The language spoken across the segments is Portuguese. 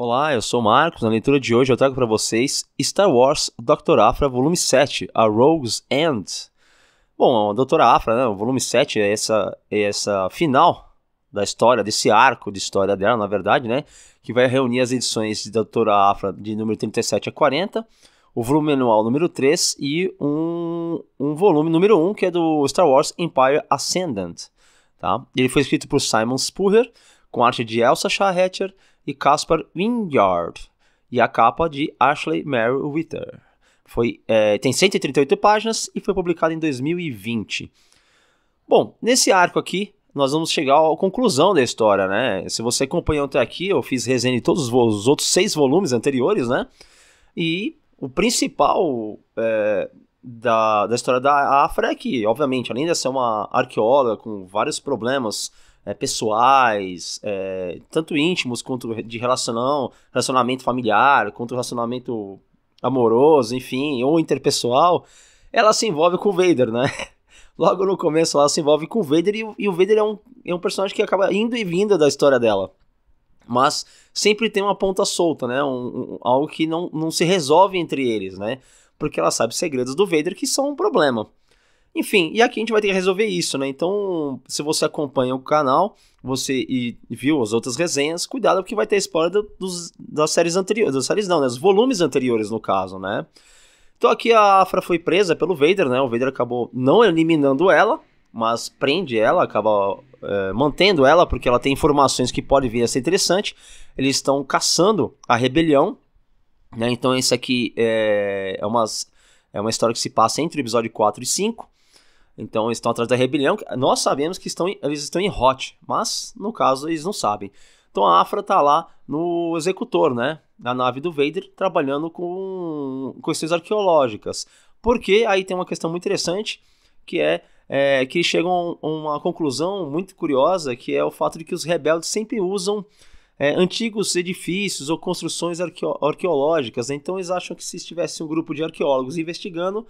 Olá, eu sou o Marcos. Na leitura de hoje eu trago para vocês Star Wars Dr. Afra, volume 7, A Rogue's End. Bom, a Dra. Afra, né, o volume 7 é essa, é essa final da história, desse arco de história dela, na verdade, né? Que vai reunir as edições de Dra. Afra de número 37 a 40, o volume anual número 3 e um, um volume número 1, que é do Star Wars Empire Ascendant. Tá? Ele foi escrito por Simon Spurrier, com arte de Elsa Schahetcher, e Caspar Wingard. E a capa de Ashley Merriweather. Foi, é, tem 138 páginas e foi publicada em 2020. Bom, nesse arco aqui, nós vamos chegar à conclusão da história, né? Se você acompanhou até aqui, eu fiz resenha de todos os outros seis volumes anteriores, né? E o principal é, da, da história da Afra é que, obviamente, além de ser uma arqueóloga com vários problemas é, pessoais, é, tanto íntimos quanto de relacionão, relacionamento familiar, quanto relacionamento amoroso, enfim, ou interpessoal, ela se envolve com o Vader, né? Logo no começo ela se envolve com o Vader e, e o Vader é um, é um personagem que acaba indo e vindo da história dela mas sempre tem uma ponta solta, né? Um, um, algo que não, não se resolve entre eles, né? Porque ela sabe segredos do Vader que são um problema. Enfim, e aqui a gente vai ter que resolver isso, né? Então, se você acompanha o canal, você e viu as outras resenhas, cuidado porque vai ter spoiler do, dos, das séries anteriores, das séries não, né? Dos volumes anteriores, no caso, né? Então aqui a Afra foi presa pelo Vader, né? O Vader acabou não eliminando ela, mas prende ela, acaba é, mantendo ela, porque ela tem informações que podem vir a ser interessante. Eles estão caçando a rebelião, né? Então esse aqui é, é, umas, é uma história que se passa entre o episódio 4 e 5. Então estão atrás da rebelião. Nós sabemos que estão, eles estão em Hot, mas no caso eles não sabem. Então a Afra está lá no executor, né? Na nave do Vader, trabalhando com questões arqueológicas. Porque aí tem uma questão muito interessante, que é, é que chegam a uma conclusão muito curiosa, que é o fato de que os rebeldes sempre usam é, antigos edifícios ou construções arqueo arqueológicas. Né? Então eles acham que se estivesse um grupo de arqueólogos investigando,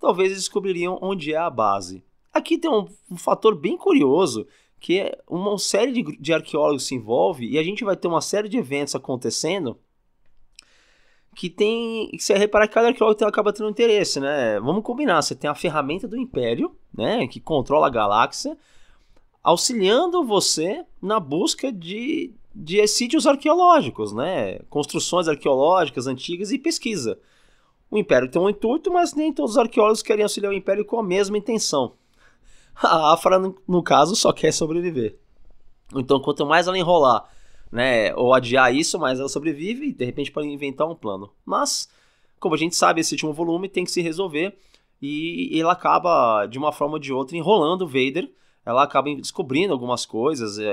talvez descobririam onde é a base. Aqui tem um, um fator bem curioso que é uma série de, de arqueólogos se envolve e a gente vai ter uma série de eventos acontecendo que tem. Que você reparar que cada arqueólogo tem, acaba tendo interesse, né? Vamos combinar, você tem a ferramenta do Império, né? Que controla a galáxia, auxiliando você na busca de, de sítios arqueológicos, né? Construções arqueológicas antigas e pesquisa. O Império tem um intuito, mas nem todos os arqueólogos querem auxiliar o Império com a mesma intenção. A Afra, no caso, só quer sobreviver. Então, quanto mais ela enrolar, né, ou adiar isso, mais ela sobrevive e de repente pode inventar um plano. Mas, como a gente sabe, esse último volume tem que se resolver e ela acaba, de uma forma ou de outra, enrolando o Vader. Ela acaba descobrindo algumas coisas, é,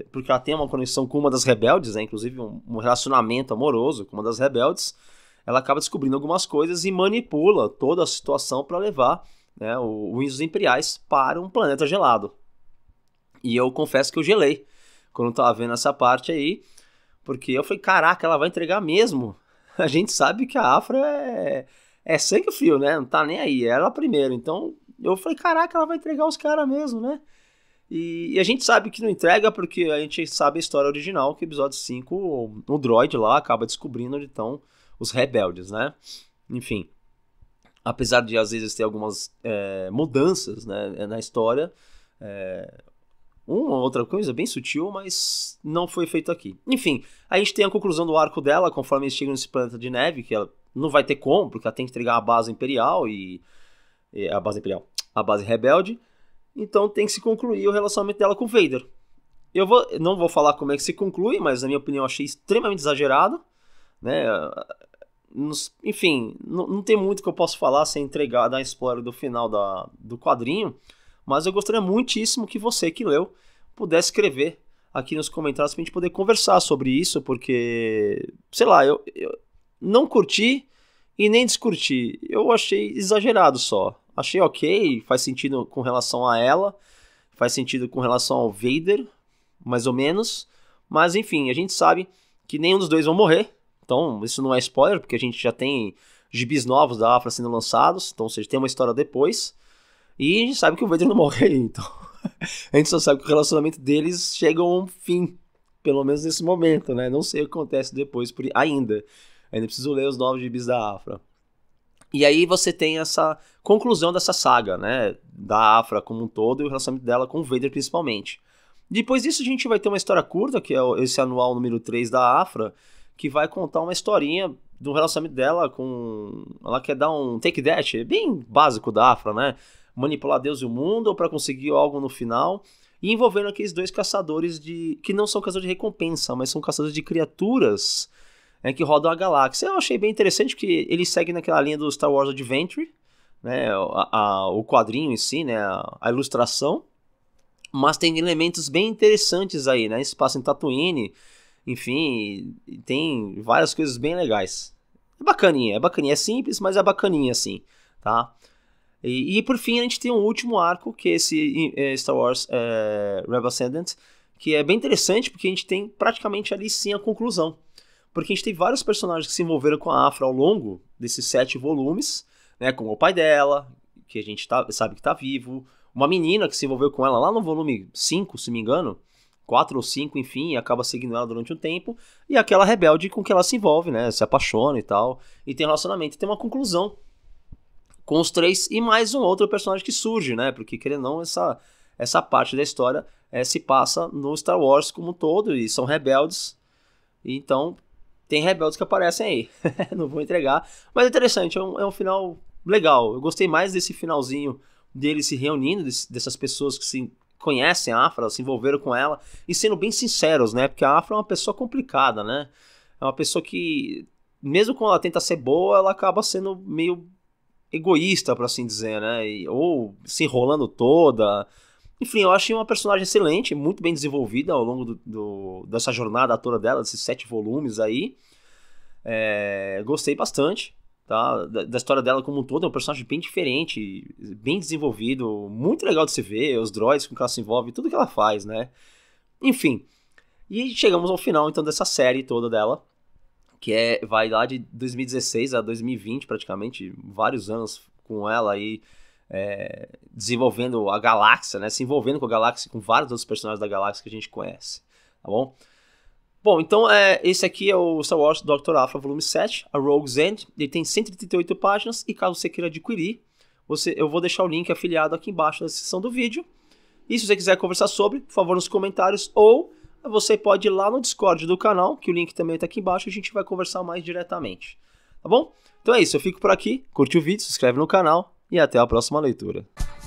é, porque ela tem uma conexão com uma das rebeldes, né, inclusive um, um relacionamento amoroso com uma das rebeldes ela acaba descobrindo algumas coisas e manipula toda a situação para levar né, o Windows Imperiais para um planeta gelado. E eu confesso que eu gelei quando estava tava vendo essa parte aí, porque eu falei, caraca, ela vai entregar mesmo. A gente sabe que a Afra é, é sangue fio, né? Não tá nem aí, é ela primeiro. Então eu falei, caraca, ela vai entregar os caras mesmo, né? E, e, a gente sabe que não entrega porque a gente sabe a história original, que episódio 5, o, o droid lá acaba descobrindo onde estão os rebeldes, né? Enfim, apesar de às vezes ter algumas é, mudanças né, na história, é, uma outra coisa bem sutil, mas não foi feito aqui. Enfim, a gente tem a conclusão do arco dela, conforme eles chegam nesse planeta de neve, que ela não vai ter como, porque ela tem que entregar a base imperial e, e a base imperial, a base rebelde. Então tem que se concluir o relacionamento dela com Vader. Eu vou, não vou falar como é que se conclui, mas na minha opinião achei extremamente exagerado. Né? Nos, enfim, não tem muito que eu posso falar sem entregar, da spoiler do final da, do quadrinho, mas eu gostaria muitíssimo que você que leu pudesse escrever aqui nos comentários pra gente poder conversar sobre isso, porque, sei lá, eu, eu não curti e nem descurti. Eu achei exagerado só. Achei ok, faz sentido com relação a ela, faz sentido com relação ao Vader, mais ou menos, mas enfim, a gente sabe que nenhum dos dois vão morrer, então, isso não é spoiler, porque a gente já tem gibis novos da Afra sendo lançados, então, ou seja, tem uma história depois. E a gente sabe que o Vader não morre aí, então. a gente só sabe que o relacionamento deles chega a um fim, pelo menos nesse momento, né? Não sei o que acontece depois por... ainda. Ainda preciso ler os novos gibis da Afra. E aí você tem essa conclusão dessa saga, né? Da Afra como um todo e o relacionamento dela com o Vader principalmente. Depois disso a gente vai ter uma história curta, que é esse anual número 3 da Afra, que vai contar uma historinha do relacionamento dela com. Ela quer dar um take that, bem básico da Afra, né? Manipular Deus e o mundo para conseguir algo no final. E envolvendo aqueles dois caçadores de. que não são caçadores de recompensa, mas são caçadores de criaturas né, que rodam a galáxia. Eu achei bem interessante que ele segue naquela linha do Star Wars Adventure, né? A, a, o quadrinho em si, né? A, a, ilustração. Mas tem elementos bem interessantes aí, né? Espaço em Tatooine enfim, tem várias coisas bem legais. É bacaninha, é bacaninha. É simples, mas é bacaninha, assim, tá? E, e por fim, a gente tem um último arco, que é esse é, Star Wars é, Rebel Ascendant, que é bem interessante, porque a gente tem praticamente ali sim a conclusão. Porque a gente tem vários personagens que se envolveram com a Afra ao longo desses sete volumes, né? Como o pai dela, que a gente tá, sabe que tá vivo, uma menina que se envolveu com ela lá no volume 5, se me engano, quatro ou cinco, enfim, acaba seguindo ela durante um tempo, e aquela rebelde com que ela se envolve, né? Se apaixona e tal, e tem relacionamento, e tem uma conclusão com os três e mais um outro personagem que surge, né? Porque querendo ou não, essa, essa parte da história é, se passa no Star Wars como um todo, e são rebeldes, e então tem rebeldes que aparecem aí, não vou entregar, mas é interessante, é um, é um final legal, eu gostei mais desse finalzinho deles se reunindo, dessas pessoas que se conhecem a Afra, se envolveram com ela, e sendo bem sinceros, né? Porque a Afra é uma pessoa complicada, né? É uma pessoa que, mesmo quando ela tenta ser boa, ela acaba sendo meio egoísta, para assim dizer, né? E, ou se enrolando toda. Enfim, eu achei uma personagem excelente, muito bem desenvolvida ao longo do, do, dessa jornada toda dela, desses sete volumes aí. É, gostei bastante tá? Da, da, história dela como um todo, é um personagem bem diferente, bem desenvolvido, muito legal de se ver, os droids com que ela se envolve, tudo que ela faz, né? Enfim. E chegamos ao final, então, dessa série toda dela, que é, vai lá de 2016 a 2020, praticamente, vários anos com ela aí, é, desenvolvendo a galáxia, né? Se envolvendo com a galáxia, com vários outros personagens da galáxia que a gente conhece, tá bom? Bom, então é, esse aqui é o Star Wars Dr. Afra volume 7, a Rogue's End. Ele tem 138 páginas e caso você queira adquirir, você, eu vou deixar o link afiliado aqui embaixo na descrição do vídeo. E se você quiser conversar sobre, por favor, nos comentários ou você pode ir lá no Discord do canal, que o link também está aqui embaixo, a gente vai conversar mais diretamente. Tá bom? Então é isso, eu fico por aqui. Curte o vídeo, se inscreve no canal e até a próxima leitura.